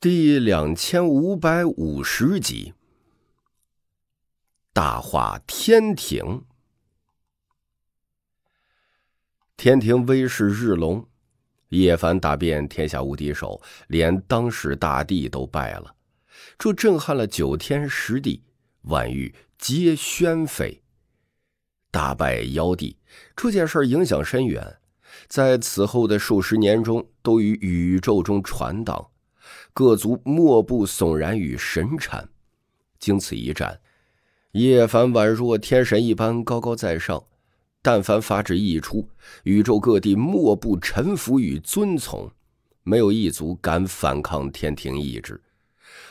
第两千五百五十集，大化天庭，天庭威势日隆，叶凡打遍天下无敌手，连当世大帝都败了，这震撼了九天十地，万域皆宣飞。大败妖帝，这件事影响深远，在此后的数十年中，都与宇宙中传荡。各族莫不悚然与神颤。经此一战，叶凡宛若天神一般高高在上，但凡法旨一出，宇宙各地莫不臣服与遵从，没有一族敢反抗天庭意志。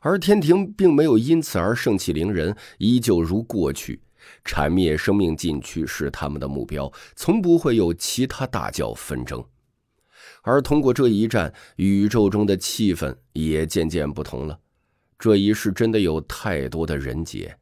而天庭并没有因此而盛气凌人，依旧如过去，铲灭生命禁区是他们的目标，从不会有其他大教纷争。而通过这一战，宇宙中的气氛也渐渐不同了。这一世真的有太多的人杰。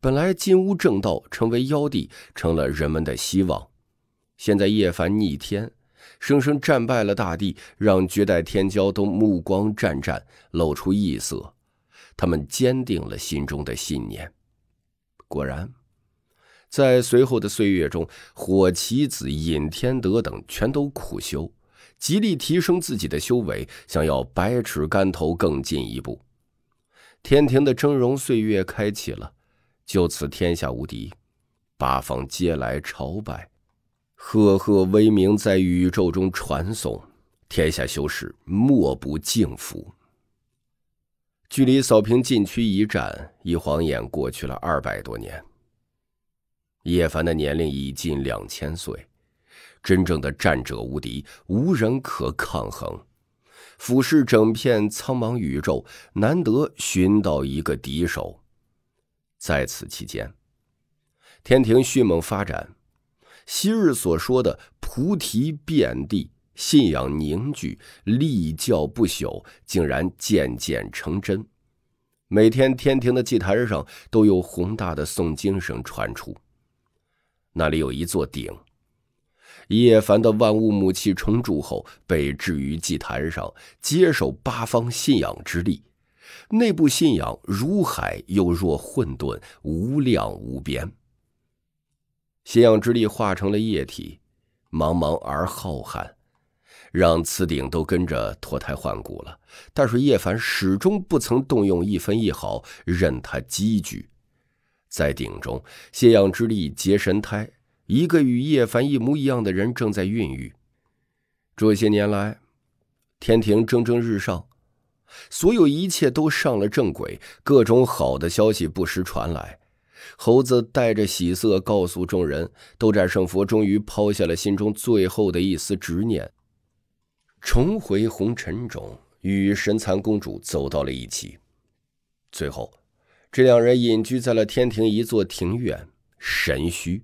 本来金乌正道成为妖帝，成了人们的希望。现在叶凡逆天，生生战败了大帝，让绝代天骄都目光战战，露出异色。他们坚定了心中的信念。果然，在随后的岁月中，火麒子、尹天德等全都苦修。极力提升自己的修为，想要百尺竿头更进一步。天庭的峥嵘岁月开启了，就此天下无敌，八方皆来朝拜，赫赫威名在宇宙中传颂，天下修士莫不敬服。距离扫平禁区一战，一晃眼过去了二百多年，叶凡的年龄已近两千岁。真正的战者无敌，无人可抗衡。俯视整片苍茫宇宙，难得寻到一个敌手。在此期间，天庭迅猛发展，昔日所说的菩提遍地、信仰凝聚、立教不朽，竟然渐渐成真。每天，天庭的祭坛上都有宏大的诵经声传出。那里有一座鼎。叶凡的万物母气重铸后，被置于祭坛上，接受八方信仰之力。内部信仰如海，又若混沌，无量无边。信仰之力化成了液体，茫茫而浩瀚，让此鼎都跟着脱胎换骨了。但是叶凡始终不曾动用一分一毫，任它积聚在鼎中。信仰之力结神胎。一个与叶凡一模一样的人正在孕育。这些年来，天庭蒸蒸日上，所有一切都上了正轨，各种好的消息不时传来。猴子带着喜色告诉众人，斗战胜佛终于抛下了心中最后的一丝执念，重回红尘中，与神蚕公主走到了一起。最后，这两人隐居在了天庭一座庭院——神虚。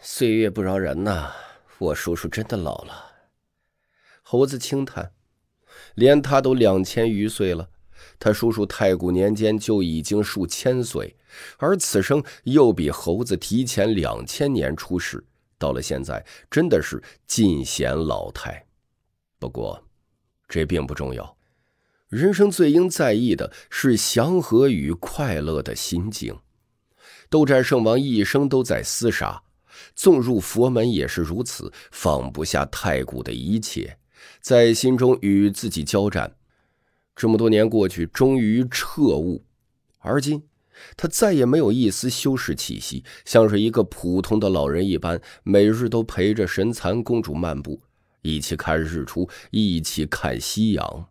岁月不饶人呐，我叔叔真的老了。猴子轻叹，连他都两千余岁了。他叔叔太古年间就已经数千岁，而此生又比猴子提前两千年出世，到了现在，真的是尽显老态。不过，这并不重要。人生最应在意的是祥和与快乐的心境。斗战圣王一生都在厮杀，纵入佛门也是如此，放不下太古的一切，在心中与自己交战。这么多年过去，终于彻悟。而今，他再也没有一丝修士气息，像是一个普通的老人一般，每日都陪着神蚕公主漫步，一起看日出，一起看夕阳。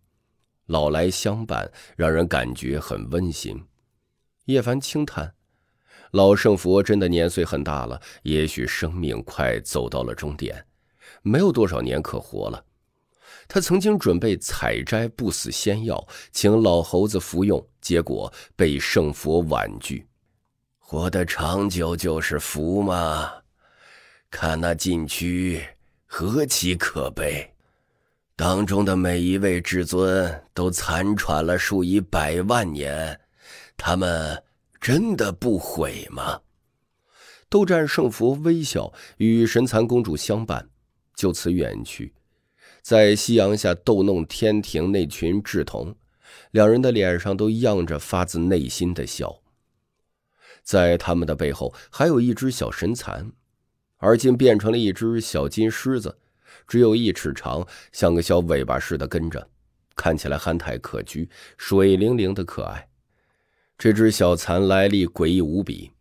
老来相伴，让人感觉很温馨。叶凡轻叹。老圣佛真的年岁很大了，也许生命快走到了终点，没有多少年可活了。他曾经准备采摘不死仙药，请老猴子服用，结果被圣佛婉拒。活得长久就是福嘛？看那禁区，何其可悲！当中的每一位至尊都残喘了数以百万年，他们。真的不悔吗？斗战胜佛微笑，与神蚕公主相伴，就此远去，在夕阳下逗弄天庭那群稚童。两人的脸上都漾着发自内心的笑。在他们的背后，还有一只小神蚕，而今变成了一只小金狮子，只有一尺长，像个小尾巴似的跟着，看起来憨态可掬，水灵灵的可爱。这只小蚕来历诡异无比，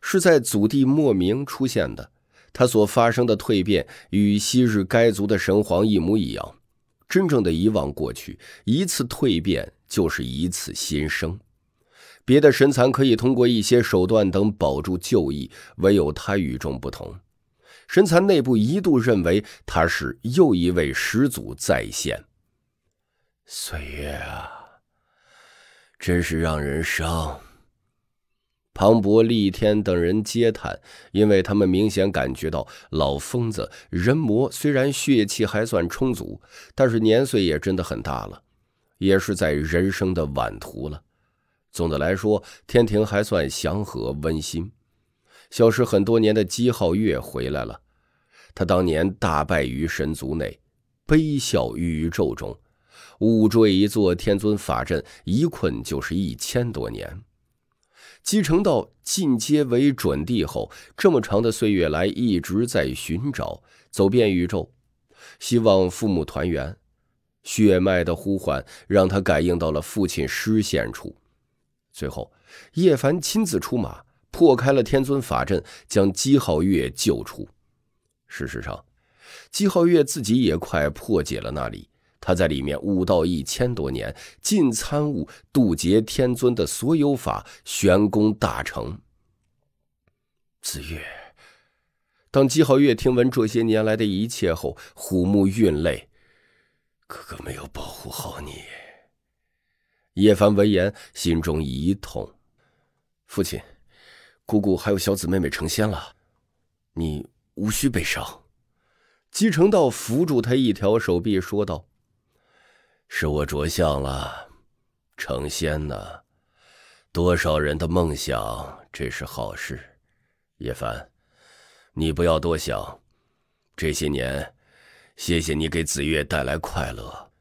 是在祖地莫名出现的。它所发生的蜕变与昔日该族的神皇一模一样。真正的遗忘过去，一次蜕变就是一次新生。别的神蚕可以通过一些手段等保住旧翼，唯有它与众不同。神蚕内部一度认为它是又一位始祖再现。岁月啊！真是让人伤。庞博、厉天等人皆叹，因为他们明显感觉到老疯子人魔虽然血气还算充足，但是年岁也真的很大了，也是在人生的晚途了。总的来说，天庭还算祥和温馨。消失很多年的姬皓月回来了，他当年大败于神族内，悲于宇宙中。误坠一座天尊法阵，一困就是一千多年。姬承道进阶为准帝后，这么长的岁月来一直在寻找，走遍宇宙，希望父母团圆。血脉的呼唤，让他感应到了父亲失陷处。最后，叶凡亲自出马，破开了天尊法阵，将姬皓月救出。事实上，姬皓月自己也快破解了那里。他在里面悟道一千多年，尽参悟渡劫天尊的所有法玄功大成。子越，当姬皓月听闻这些年来的一切后，虎目运泪：“哥哥没有保护好你。”叶凡闻言，心中一痛：“父亲、姑姑还有小姊妹妹成仙了，你无需悲伤。”姬成道扶住他一条手臂，说道。是我着相了，成仙呢，多少人的梦想，这是好事。叶凡，你不要多想。这些年，谢谢你给子月带来快乐。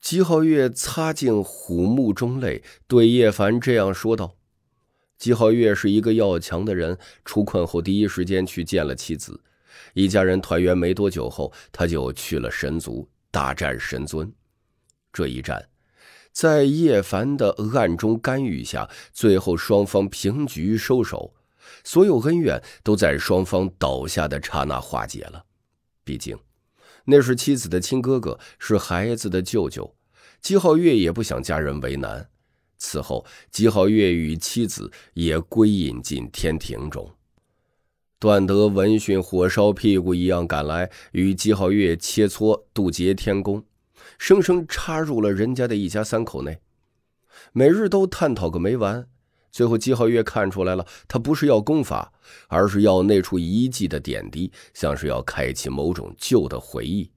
姬皓月擦净虎目中泪，对叶凡这样说道。姬皓月是一个要强的人，出困后第一时间去见了妻子，一家人团圆没多久后，他就去了神族大战神尊。这一战，在叶凡的暗中干预下，最后双方平局收手，所有恩怨都在双方倒下的刹那化解了。毕竟，那是妻子的亲哥哥，是孩子的舅舅。姬皓月也不想家人为难。此后，姬皓月与妻子也归隐进天庭中。段德闻讯，火烧屁股一样赶来，与姬皓月切磋渡劫天宫。生生插入了人家的一家三口内，每日都探讨个没完。最后，姬皓月看出来了，他不是要功法，而是要那处遗迹的点滴，像是要开启某种旧的回忆。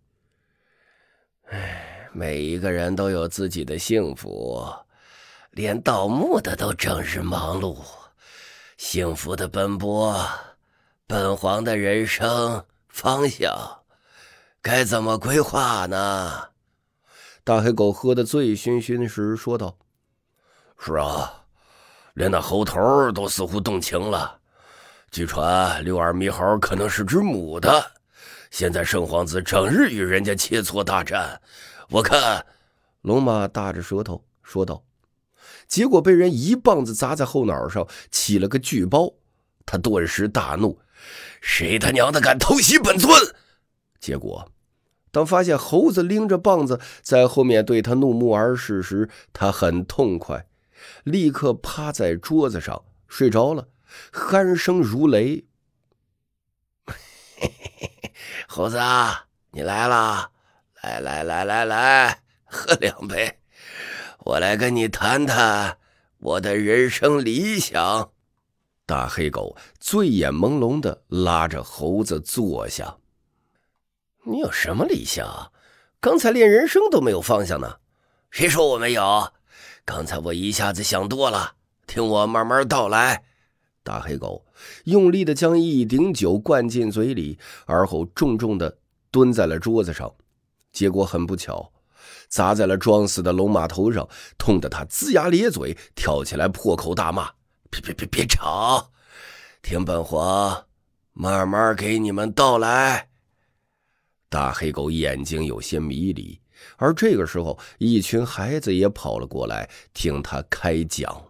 哎，每一个人都有自己的幸福，连盗墓的都整日忙碌，幸福的奔波。本皇的人生方向该怎么规划呢？大黑狗喝得醉醺醺时说道：“是啊，连那猴头都似乎动情了。据传六耳猕猴可能是只母的。现在圣皇子整日与人家切磋大战，我看。”龙马大着舌头说道：“结果被人一棒子砸在后脑上，起了个巨包。他顿时大怒：‘谁他娘的敢偷袭本尊？’结果。”当发现猴子拎着棒子在后面对他怒目而视时，他很痛快，立刻趴在桌子上睡着了，鼾声如雷。猴子，你来了，来来来来来，喝两杯，我来跟你谈谈我的人生理想。大黑狗醉眼朦胧地拉着猴子坐下。你有什么理想？刚才连人生都没有方向呢。谁说我没有？刚才我一下子想多了。听我慢慢道来。大黑狗用力的将一顶酒灌进嘴里，而后重重的蹲在了桌子上，结果很不巧，砸在了装死的龙马头上，痛得他龇牙咧嘴，跳起来破口大骂：“别别别别吵！听本皇慢慢给你们道来。”大黑狗眼睛有些迷离，而这个时候，一群孩子也跑了过来听他开讲。